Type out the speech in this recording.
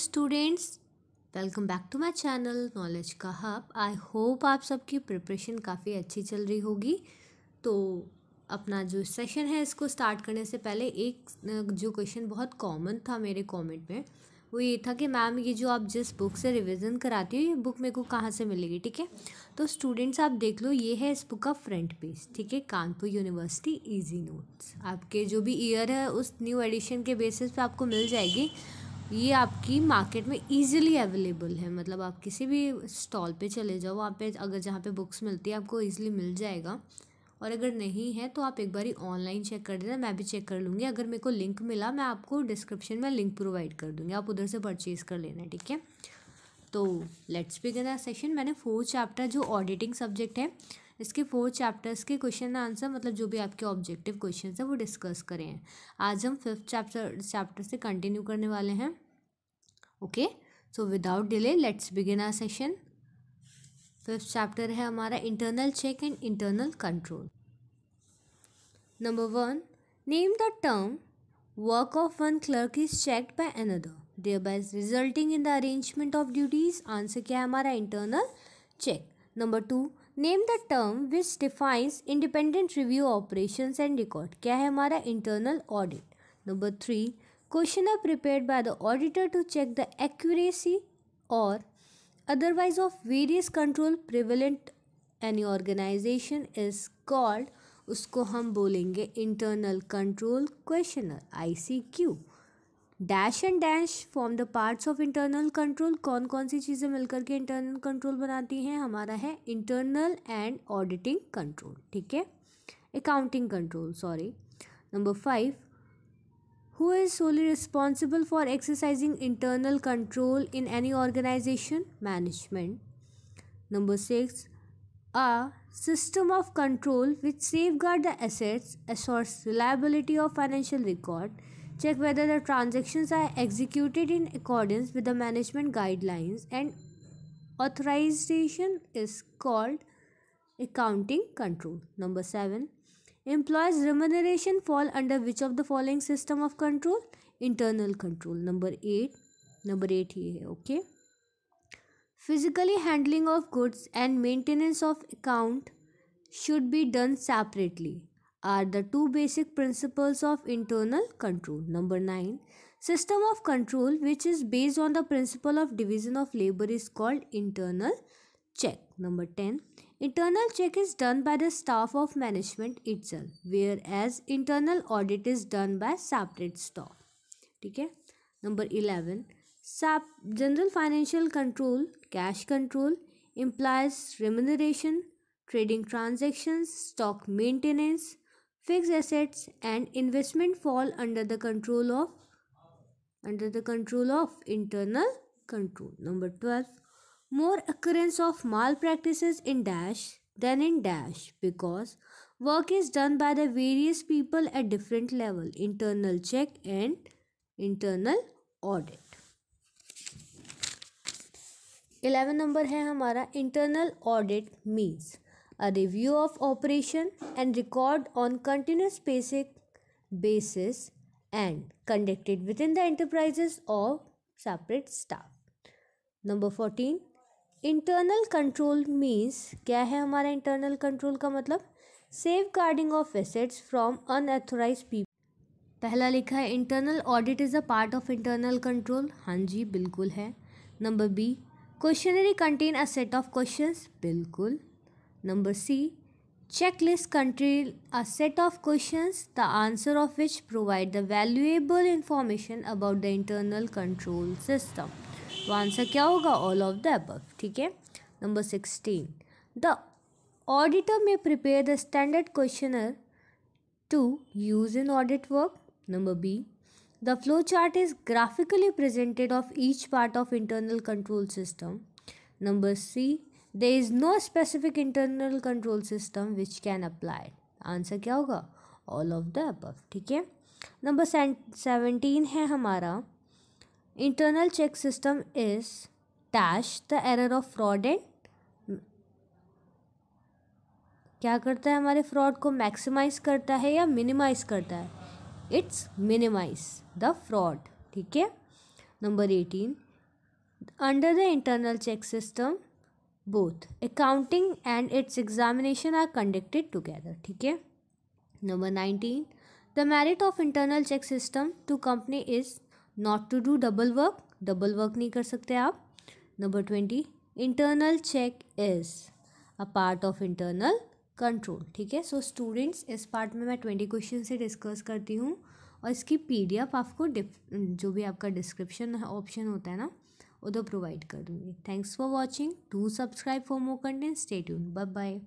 Students welcome back to my channel knowledge का hub I hope आप सबकी preparation काफ़ी अच्छी चल रही होगी तो अपना जो सेशन है इसको स्टार्ट करने से पहले एक जो क्वेश्चन बहुत कॉमन था मेरे कमेंट में वो ये था कि मैम ये जो आप जिस बुक से रिवीजन कराती हो ये बुक मेरे को कहाँ से मिलेगी ठीक है तो स्टूडेंट्स आप देख लो ये है इस बुक का फ्रंट पेज ठीक है कानपुर यूनिवर्सिटी इजी नोट्स आपके जो भी ईयर है उस न्यू एडिशन के बेसिस पे आपको मिल जाएगी ये आपकी मार्केट में इजीली अवेलेबल है मतलब आप किसी भी स्टॉल पे चले जाओ वहाँ पे अगर जहाँ पे बुक्स मिलती है आपको इजीली मिल जाएगा और अगर नहीं है तो आप एक बार ऑनलाइन चेक कर देना मैं भी चेक कर लूँगी अगर मेरे को लिंक मिला मैं आपको डिस्क्रिप्शन में लिंक प्रोवाइड कर दूँगी आप उधर से परचेज़ कर लेना ठीक है तो लेट्स बिगिन अ सेशन मैंने फोर्थ चैप्टर जो ऑडिटिंग सब्जेक्ट है इसके फोर चैप्टर्स के क्वेश्चन आंसर मतलब जो भी आपके ऑब्जेक्टिव क्वेश्चन है वो डिस्कस करें आज हम फिफ्थ चैप्टर चैप्टर से कंटिन्यू करने वाले हैं okay so without delay let's begin our session fifth chapter है हमारा internal check and internal control number one name the term work of one clerk is check by another thereby resulting in the arrangement of duties answer क्या है हमारा internal check number two name the term which defines independent review operation and record क्या है हमारा internal audit number three question are prepare by the auditor to check the accuracy और otherwise of various control prevalent any organisation is called उसको हम बोलेंगे internal control questionnaire I C Q dash and dash form the parts of internal control कौन कौन सी चीज़ें मिलकर के internal control बनाती हैं हमारा है इंटरनल एंड ऑडिटिंग कंट्रोल ठीक है accounting control sorry number five who is solely responsible for exercising internal control in any organisation management number six system of control which safeguard the assets assures reliability of financial record check whether the transactions are executed in accordance with the management guidelines and authorization is called accounting control number 7 employees remuneration fall under which of the following system of control internal control number 8 number 8 here okay physically handling of goods and maintenance of account should be done separately are the two basic principles of internal control. Number 9. System of control which is based on the principle of division of labor is called internal check. Number 10. Internal check is done by the staff of management itself whereas internal audit is done by separate staff. Okay. Number 11. general financial control, cash control implies remuneration, trading transactions, stock maintenance, fixed assets and investment fall under the control of under the control of internal control number 12 more occurrence of malpractices in dash than in dash because work is done by the various people at different level internal check and internal audit 11 number है हमारा internal audit means. a review of operation and record on continuous basic basis and conducted within the enterprises or separate staff. Number fourteen internal control means क्या है हमारा internal control का मतलब safeguarding of assets from unauthorise people पहला लिखा है internal audit is a part of internal control हाँ जी बिल्कुल है number B questionnaire contain a set of questions बिल्कुल Number C. Checklist control a set of questions, the answer of which provide the valuable information about the internal control system. Answer kya hoga? All of the above. Okay? Number 16. The auditor may prepare the standard questionnaire to use in audit work. Number B. The flowchart is graphically presented of each part of internal control system. Number C. There is no specific internal control system which can apply answer क्या होगा all of the above ठीक है number seventeen है हमारा internal check system is dash the error of fraud and क्या करता है हमारे फ्रॉड को मैक्सिमाइज करता है या मिनिमाइज करता है इट्स मिनिमाइज द फ्रॉड ठीक है number eighteen under the internal check system both accounting and its examination are conducted together ठीक है number nineteen the merit of internal check system to company is not to do double work double work नहीं कर सकते आप number twenty internal check is a part of internal control ठीक है so students इस part में मैं twenty question से डिस्कस करती हूँ और इसकी पी डी एफ आपको डिफ जो भी आपका डिस्क्रिप्शन ऑप्शन होता है ना उधर प्रोवाइड तो कर दूँगी thanks for watching to subscribe for more content stay bye bye